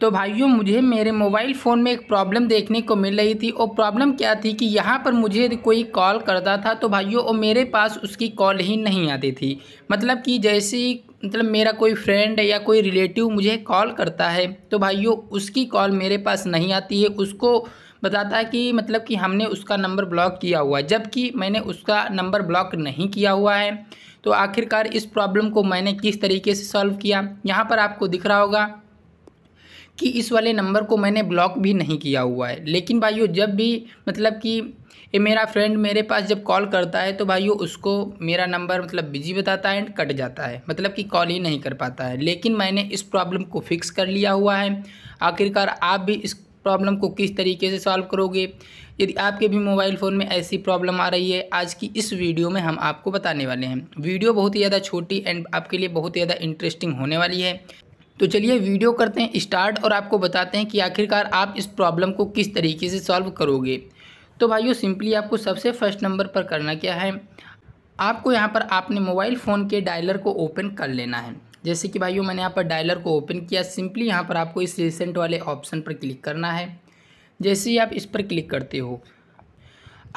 तो भाइयों मुझे मेरे मोबाइल फ़ोन में एक प्रॉब्लम देखने को मिल रही थी और प्रॉब्लम क्या थी कि यहाँ पर मुझे कोई कॉल करता था तो भाइयों और मेरे पास उसकी कॉल ही नहीं आती थी मतलब कि जैसे ही मतलब मेरा कोई फ्रेंड या कोई रिलेटिव मुझे कॉल करता है तो भाइयों उसकी कॉल मेरे पास नहीं आती है उसको बताता है कि मतलब कि हमने उसका नंबर ब्लॉक किया हुआ है जबकि मैंने उसका नंबर ब्लॉक नहीं किया हुआ है तो आखिरकार इस प्रॉब्लम को मैंने किस तरीके से सॉल्व किया यहाँ पर आपको दिख रहा होगा कि इस वाले नंबर को मैंने ब्लॉक भी नहीं किया हुआ है लेकिन भाइयों जब भी मतलब कि ये मेरा फ्रेंड मेरे पास जब कॉल करता है तो भाइयों उसको मेरा नंबर मतलब बिजी बताता है एंड कट जाता है मतलब कि कॉल ही नहीं कर पाता है लेकिन मैंने इस प्रॉब्लम को फिक्स कर लिया हुआ है आखिरकार आप भी इस प्रॉब्लम को किस तरीके से सॉल्व करोगे यदि आपके भी मोबाइल फ़ोन में ऐसी प्रॉब्लम आ रही है आज की इस वीडियो में हम आपको बताने वाले हैं वीडियो बहुत ही ज़्यादा छोटी एंड आपके लिए बहुत ही ज़्यादा इंटरेस्टिंग होने वाली है तो चलिए वीडियो करते हैं स्टार्ट और आपको बताते हैं कि आखिरकार आप इस प्रॉब्लम को किस तरीके से सॉल्व करोगे तो भाइयों सिंपली आपको सबसे फर्स्ट नंबर पर करना क्या है आपको यहाँ पर आपने मोबाइल फ़ोन के डायलर को ओपन कर लेना है जैसे कि भाइयों मैंने यहाँ पर डायलर को ओपन किया सिंपली यहाँ पर आपको इस रिसेंट वाले ऑप्शन पर क्लिक करना है जैसे ही आप इस पर क्लिक करते हो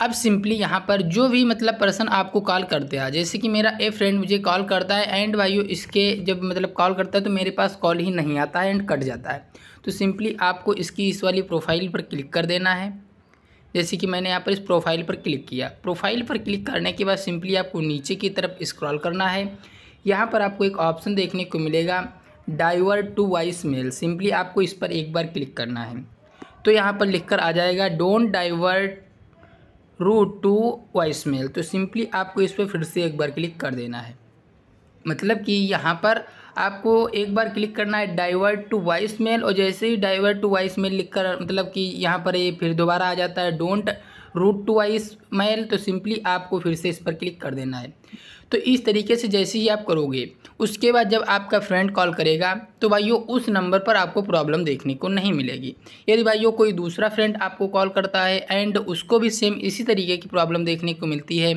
अब सिंपली यहाँ पर जो भी मतलब पर्सन आपको कॉल करते हैं जैसे कि मेरा ए फ्रेंड मुझे कॉल करता है एंड वाई इसके जब मतलब कॉल करता है तो मेरे पास कॉल ही नहीं आता है एंड कट जाता है तो सिंपली आपको इसकी इस वाली प्रोफाइल पर क्लिक कर देना है जैसे कि मैंने यहाँ पर इस प्रोफाइल पर क्लिक किया प्रोफाइल पर क्लिक करने के बाद सिंपली आपको नीचे की तरफ इस्क्रॉल करना है यहाँ पर आपको एक ऑप्शन देखने को मिलेगा divert to voicemail simply आपको इस पर एक बार क्लिक करना है तो यहाँ पर लिख कर आ जाएगा don't divert route to voicemail तो सिंपली आपको इस पर फिर से एक बार क्लिक कर देना है मतलब कि यहाँ पर आपको एक बार क्लिक करना है डाइवर्ट टू वॉइस मेल और जैसे ही डाइवर्ट टू वॉइस मेल लिख कर मतलब कि यहाँ पर ये फिर दोबारा आ जाता है don't route to voicemail तो सिंपली आपको फिर से इस पर क्लिक कर देना है तो इस तरीके से जैसे ही आप करोगे उसके बाद जब आपका फ्रेंड कॉल करेगा तो भाइयों उस नंबर पर आपको प्रॉब्लम देखने को नहीं मिलेगी यदि भाइयों कोई दूसरा फ्रेंड आपको कॉल करता है एंड उसको भी सेम इसी तरीके की प्रॉब्लम देखने को मिलती है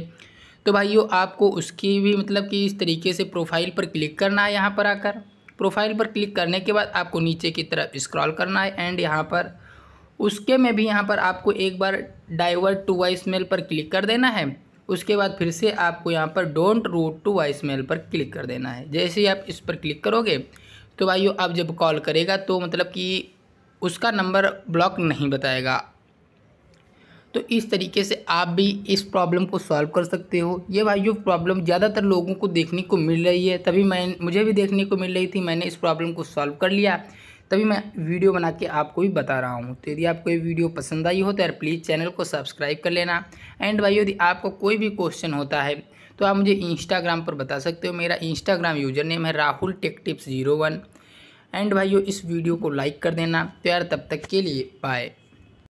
तो भाइयों आपको उसकी भी मतलब कि इस तरीके से प्रोफाइल पर क्लिक करना है यहाँ पर आकर प्रोफाइल पर क्लिक करने के बाद आपको नीचे की तरफ स्क्रॉल करना है एंड यहाँ पर उसके में भी यहाँ पर आपको एक बार डाइवर्ट टू वाइस मेल पर क्लिक कर देना है उसके बाद फिर से आपको यहाँ पर don't route to voicemail पर क्लिक कर देना है जैसे ही आप इस पर क्लिक करोगे तो भाई आप जब कॉल करेगा तो मतलब कि उसका नंबर ब्लॉक नहीं बताएगा तो इस तरीके से आप भी इस प्रॉब्लम को सॉल्व कर सकते हो ये यू प्रॉब्लम ज़्यादातर लोगों को देखने को मिल रही है तभी मैं मुझे भी देखने को मिल रही थी मैंने इस प्रॉब्लम को सॉल्व कर लिया तभी मैं वीडियो बना के आपको भी बता रहा हूँ तो यदि आपको ये वीडियो पसंद आई हो तो यार प्लीज़ चैनल को सब्सक्राइब कर लेना एंड भाई यदि आपको कोई भी क्वेश्चन होता है तो आप मुझे इंस्टाग्राम पर बता सकते हो मेरा इंस्टाग्राम यूजर नेम है Rahul tech tips zero one and भाइयों इस वीडियो को लाइक कर देना तो यार तब तक के लिए बाय